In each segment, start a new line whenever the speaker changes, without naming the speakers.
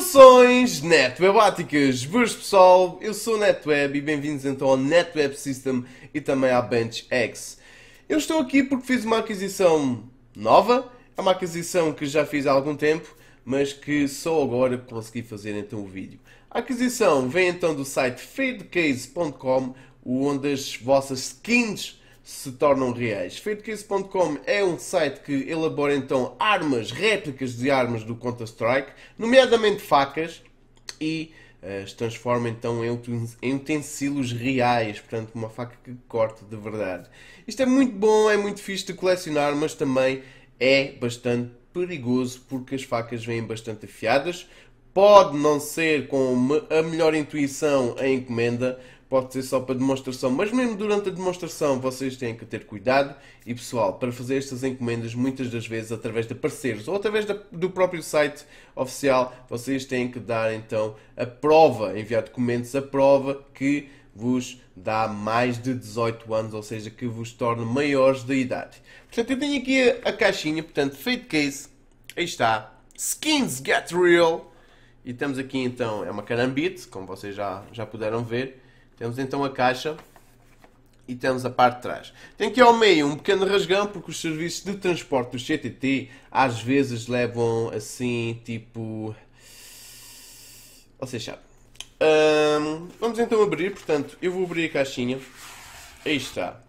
Saudações netwebáticas, boas pessoal, eu sou NetWeb e bem-vindos então ao NetWeb System e também à benchx. Eu estou aqui porque fiz uma aquisição nova, é uma aquisição que já fiz há algum tempo, mas que só agora consegui fazer então o vídeo. A aquisição vem então do site fadecase.com, onde as vossas skins se tornam reais. FeitoCase.com é um site que elabora então armas, réplicas de armas do Counter-Strike, nomeadamente facas, e as eh, transforma então em utensílios reais, portanto uma faca que corta de verdade. Isto é muito bom, é muito fixe de colecionar, mas também é bastante perigoso porque as facas vêm bastante afiadas, pode não ser com a melhor intuição a encomenda, pode ser só para demonstração, mas mesmo durante a demonstração vocês têm que ter cuidado. E pessoal, para fazer estas encomendas, muitas das vezes através de parceiros ou através da, do próprio site oficial, vocês têm que dar então a prova, enviar documentos a prova que vos dá mais de 18 anos, ou seja, que vos torna maiores de idade. Portanto, eu tenho aqui a, a caixinha, portanto, feito Case, aí está, Skins Get Real, e temos aqui então, é uma carambite, como vocês já, já puderam ver, temos então a caixa e temos a parte de trás. Tem aqui ao meio um pequeno rasgão porque os serviços de transporte do CTT às vezes levam assim, tipo... Ou seja, Hum, vamos então abrir, portanto, eu vou abrir a caixinha. Aí está.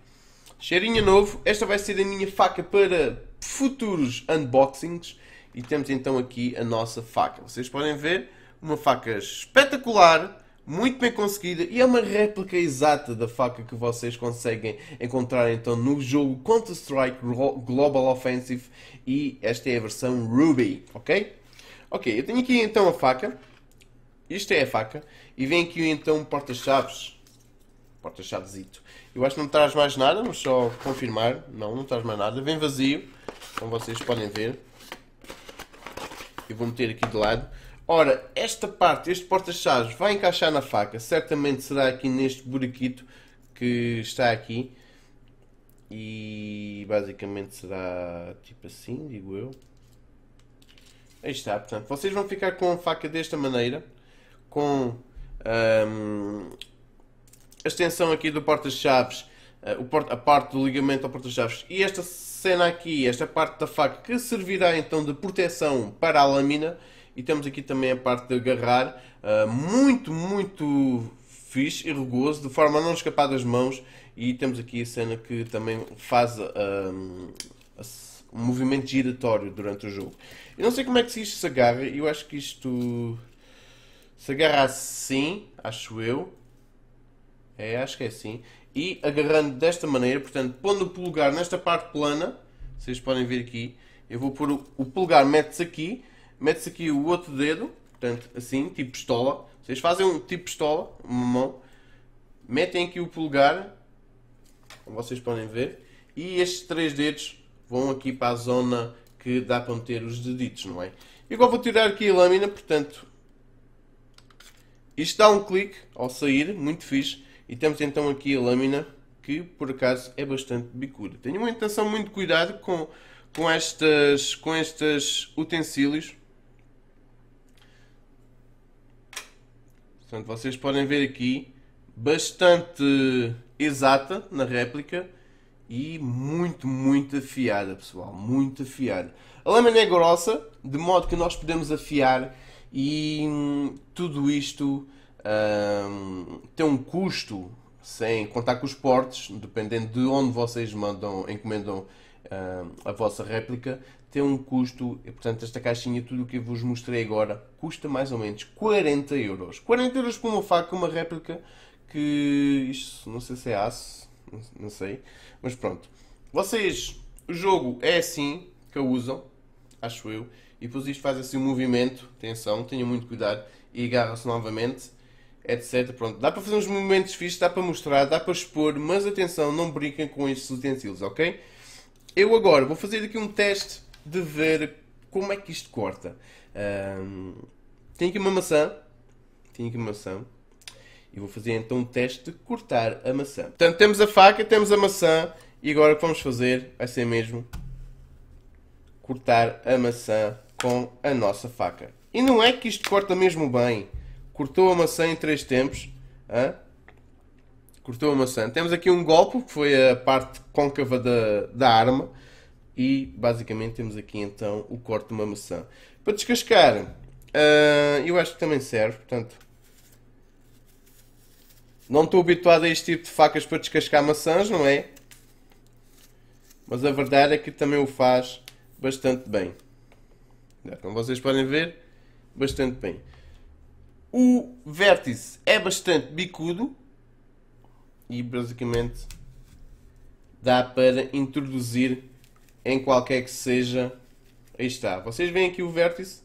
Cheirinho novo. Esta vai ser a minha faca para futuros unboxings. E temos então aqui a nossa faca. Vocês podem ver, uma faca espetacular muito bem conseguida e é uma réplica exata da faca que vocês conseguem encontrar então no jogo Counter-Strike Global Offensive e esta é a versão Ruby, ok? Ok, eu tenho aqui então a faca, isto é a faca e vem aqui então o porta-chaves, porta-chavezito. Eu acho que não traz mais nada, mas só confirmar, não, não traz mais nada, vem vazio, como vocês podem ver. Eu vou meter aqui de lado. Ora, esta parte, este porta-chaves, vai encaixar na faca. Certamente será aqui neste buraquito que está aqui. E basicamente será tipo assim, digo eu. Aí está, portanto, vocês vão ficar com a faca desta maneira, com um, a extensão aqui do porta-chaves, eh, a parte do ligamento ao porta-chaves e esta cena aqui, esta parte da faca que servirá então de proteção para a lâmina e temos aqui também a parte de agarrar, uh, muito, muito fixe e rugoso, de forma a não escapar das mãos. E temos aqui a cena que também faz um, ah, um movimento giratório durante o jogo. Eu não sei como é que isto se agarra, eu acho que isto se agarra assim, acho eu. É, acho que é assim. E agarrando desta maneira, portanto, pondo o polegar nesta parte plana, vocês podem ver aqui, eu vou pôr o, o polegar, mete-se aqui, mete-se aqui o outro dedo, portanto, assim, tipo pistola. Vocês fazem um tipo pistola, uma mão, metem aqui o polegar, como vocês podem ver, e estes três dedos vão aqui para a zona que dá para meter os deditos, não é? E agora vou tirar aqui a lâmina, portanto, isto dá um clique ao sair, muito fixe, e temos então aqui a lâmina que por acaso é bastante bicuda. Tenho uma intenção muito cuidado com, com, estas, com estes utensílios, Portanto, vocês podem ver aqui, bastante exata na réplica e muito, muito afiada, pessoal. Muito afiada. A lâmina é grossa, de modo que nós podemos afiar e hum, tudo isto hum, tem um custo, sem contar com os portes, dependendo de onde vocês mandam, encomendam hum, a vossa réplica, tem um custo, e, portanto esta caixinha, tudo o que eu vos mostrei agora, custa mais ou menos 40 euros. 40 euros por uma faca, uma réplica, que isto não sei se é aço, não sei, mas pronto. Vocês, o jogo é assim que a usam, acho eu, e depois isto faz assim um movimento, atenção, tenham muito cuidado, e agarra-se novamente, etc. Pronto, dá para fazer uns movimentos fixos, dá para mostrar, dá para expor, mas atenção, não brinquem com estes utensílios, ok? Eu agora vou fazer aqui um teste de ver como é que isto corta. Um, tenho aqui uma maçã. Tenho aqui uma maçã. E vou fazer então um teste de cortar a maçã. Portanto, temos a faca, temos a maçã. E agora o que vamos fazer vai ser mesmo cortar a maçã com a nossa faca. E não é que isto corta mesmo bem. Cortou a maçã em três tempos. Hã? Cortou a maçã. Temos aqui um golpe, que foi a parte côncava da, da arma. E basicamente temos aqui então o corte de uma maçã. Para descascar, uh, eu acho que também serve, portanto. Não estou habituado a este tipo de facas para descascar maçãs, não é? Mas a verdade é que também o faz bastante bem. Como vocês podem ver, bastante bem. O vértice é bastante bicudo e basicamente dá para introduzir em qualquer que seja. Aí está. Vocês veem aqui o vértice.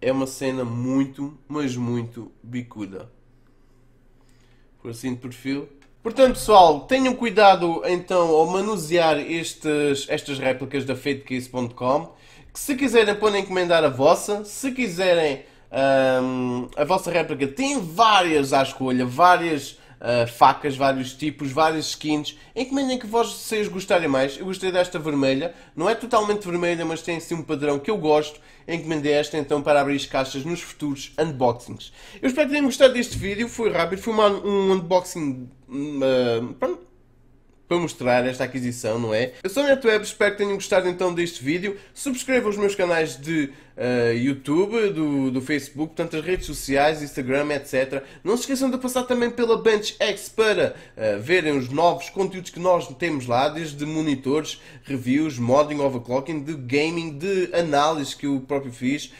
É uma cena muito, mas muito bicuda. Por assim de perfil. Portanto, pessoal, tenham cuidado então ao manusear estes, estas réplicas da FateCase.com. Que se quiserem podem encomendar a vossa. Se quiserem hum, a vossa réplica, tem várias à escolha, várias ah, facas, vários tipos, várias skins. Encomendem que vocês gostarem mais. Eu gostei desta vermelha. Não é totalmente vermelha, mas tem assim um padrão que eu gosto. Encomendei esta então para abrir as caixas nos futuros unboxings. Eu espero que tenham gostado deste vídeo. Foi rápido, foi uma, um unboxing... Uh, pronto para mostrar esta aquisição, não é? Eu sou NetWeb, espero que tenham gostado então deste vídeo. Subscrevam os meus canais de uh, YouTube, do, do Facebook, tantas redes sociais, Instagram, etc. Não se esqueçam de passar também pela BenchX para uh, verem os novos conteúdos que nós temos lá, desde monitores, reviews, modding, overclocking, de gaming, de análise que eu próprio fiz.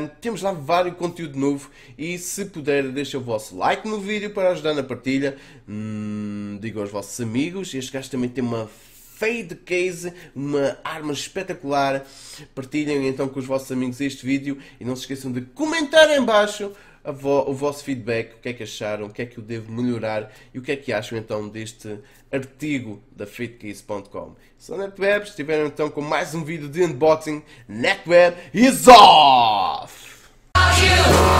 Um, temos lá vários conteúdo novo e se puder deixem o vosso like no vídeo para ajudar na partilha. Hum, aos vossos amigos. Este este gajo também tem uma fade case, uma arma espetacular. Partilhem então com os vossos amigos este vídeo e não se esqueçam de comentar em baixo vo o vosso feedback, o que é que acharam, o que é que eu devo melhorar e o que é que acham então deste artigo da fadecase.com Sou NetWeb, é estiveram então com mais um vídeo de unboxing. NetWeb is off!